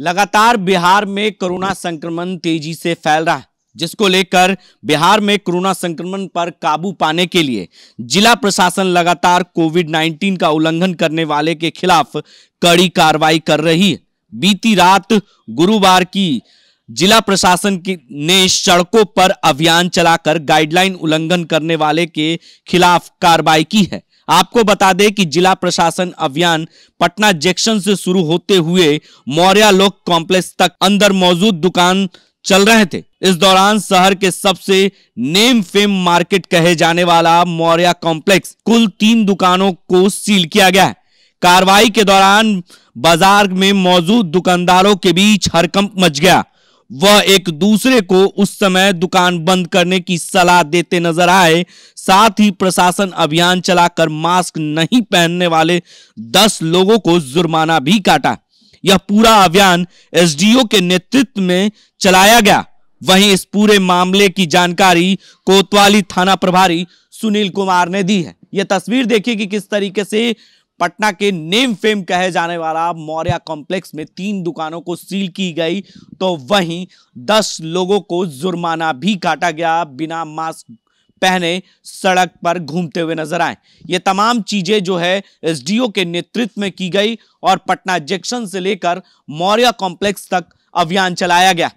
लगातार बिहार में कोरोना संक्रमण तेजी से फैल रहा है जिसको लेकर बिहार में कोरोना संक्रमण पर काबू पाने के लिए जिला प्रशासन लगातार कोविड 19 का उल्लंघन करने वाले के खिलाफ कड़ी कार्रवाई कर रही है बीती रात गुरुवार की जिला प्रशासन की ने सड़कों पर अभियान चलाकर गाइडलाइन उल्लंघन करने वाले के खिलाफ कार्रवाई की है आपको बता दें कि जिला प्रशासन अभियान पटना जंक्शन से शुरू होते हुए मौर्या लोक कॉम्प्लेक्स तक अंदर मौजूद दुकान चल रहे थे इस दौरान शहर के सबसे नेम फेम मार्केट कहे जाने वाला मौर्या कॉम्प्लेक्स कुल तीन दुकानों को सील किया गया है कार्रवाई के दौरान बाजार में मौजूद दुकानदारों के बीच हरकंप मच गया वह एक दूसरे को उस समय दुकान बंद करने की सलाह देते नजर आए साथ ही प्रशासन अभियान चलाकर मास्क नहीं पहनने वाले दस लोगों को जुर्माना भी काटा यह पूरा अभियान एसडीओ के नेतृत्व में चलाया गया वहीं इस पूरे मामले की जानकारी कोतवाली थाना प्रभारी सुनील कुमार ने दी है यह तस्वीर देखिए कि किस तरीके से पटना के नेम फेम कहे जाने वाला मौर्य कॉम्प्लेक्स में तीन दुकानों को सील की गई तो वहीं दस लोगों को जुर्माना भी काटा गया बिना मास्क पहने सड़क पर घूमते हुए नजर आए ये तमाम चीजें जो है एसडीओ के नेतृत्व में की गई और पटना जंक्शन से लेकर मौर्य कॉम्प्लेक्स तक अभियान चलाया गया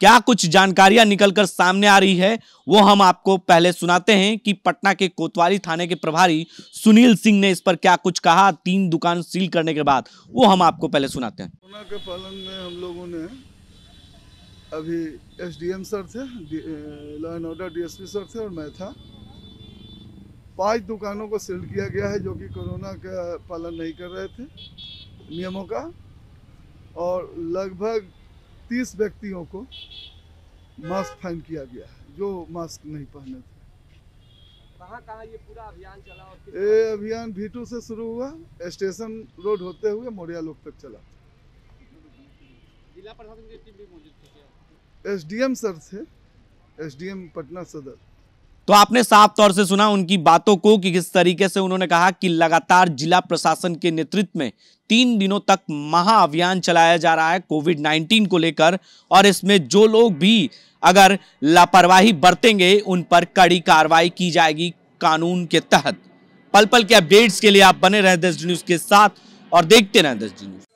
क्या कुछ जानकारियां निकलकर सामने आ रही है वो हम आपको पहले सुनाते हैं कि पटना के कोतवाली थाने के प्रभारी सुनील सिंह ने इस पर क्या कुछ कहा तीन दुकान सील करने के बाद वो हम आपको पहले सुनाते हैं कोरोना के पालन में हम लोगों ने अभी एसडीएम सर थे law and order DSP sir थे और मैं था पांच दुकानों को सील किया गया है जो कि कोरोना का पालन नहीं कर रहे थे नियमों का और लगभग तीस व्यक्तियों को मास्क फाइन किया गया है जो मास्क नहीं पहने थे कहाँ कहाँ ये पूरा अभियान चला ये अभियान भीटू से शुरू हुआ स्टेशन रोड होते हुए मोरिया लोक तक चला जिला प्रशासन की टीम भी मौजूद थी एसडीएम सर थे एसडीएम पटना सदर तो आपने साफ तौर से सुना उनकी बातों को कि किस तरीके से उन्होंने कहा कि लगातार जिला प्रशासन के नेतृत्व में तीन दिनों तक महाअभियान चलाया जा रहा है कोविड 19 को लेकर और इसमें जो लोग भी अगर लापरवाही बरतेंगे उन पर कड़ी कार्रवाई की जाएगी कानून के तहत पल पल के अपडेट्स के लिए आप बने रहें दस न्यूज के साथ और देखते रहें दस न्यूज